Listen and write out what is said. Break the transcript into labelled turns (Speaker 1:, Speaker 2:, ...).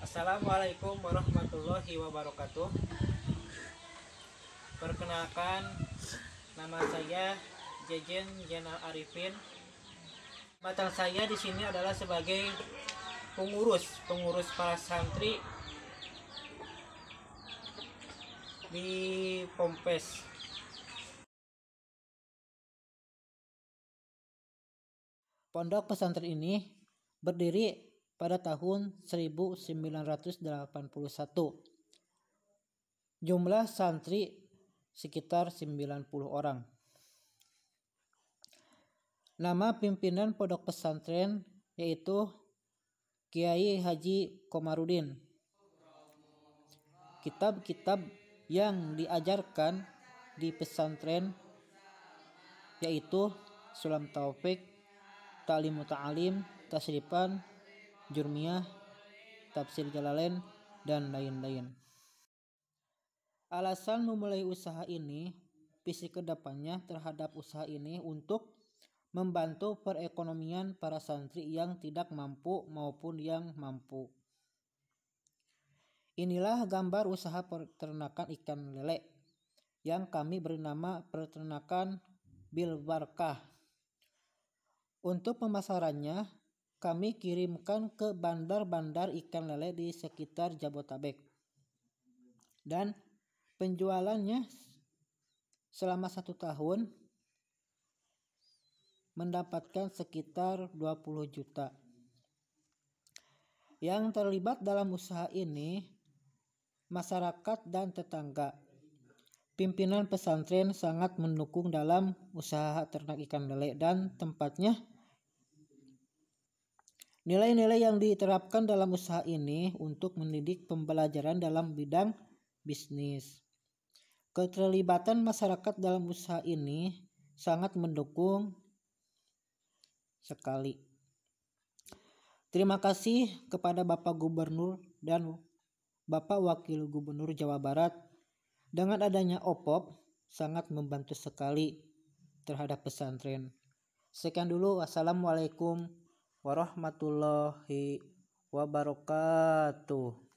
Speaker 1: Assalamualaikum warahmatullahi wabarakatuh Perkenalkan Nama saya Jejen Jenal Arifin Batang saya di sini adalah sebagai pengurus Pengurus para santri Di Pompes Pondok pesantren ini berdiri pada tahun 1981. Jumlah santri sekitar 90 orang. Nama pimpinan pondok pesantren yaitu Kiai Haji Komarudin. Kitab-kitab yang diajarkan di pesantren yaitu Sulam Taufik, Talimu Ta'alim, Tasrifan, Jurmiyah, Tafsir Jalalain, dan lain-lain. Alasan memulai usaha ini, visi kedepannya terhadap usaha ini untuk membantu perekonomian para santri yang tidak mampu maupun yang mampu. Inilah gambar usaha peternakan ikan lele yang kami bernama peternakan Bilbarkah. Untuk pemasarannya, kami kirimkan ke bandar-bandar ikan lele di sekitar Jabotabek. Dan penjualannya selama satu tahun mendapatkan sekitar 20 juta. Yang terlibat dalam usaha ini masyarakat dan tetangga. Pimpinan pesantren sangat mendukung dalam usaha ternak ikan lele dan tempatnya Nilai-nilai yang diterapkan dalam usaha ini untuk mendidik pembelajaran dalam bidang bisnis. Keterlibatan masyarakat dalam usaha ini sangat mendukung sekali. Terima kasih kepada Bapak Gubernur dan Bapak Wakil Gubernur Jawa Barat. Dengan adanya OPOP sangat membantu sekali terhadap pesantren. Sekian dulu. Wassalamualaikum warahmatullahi wabarakatuh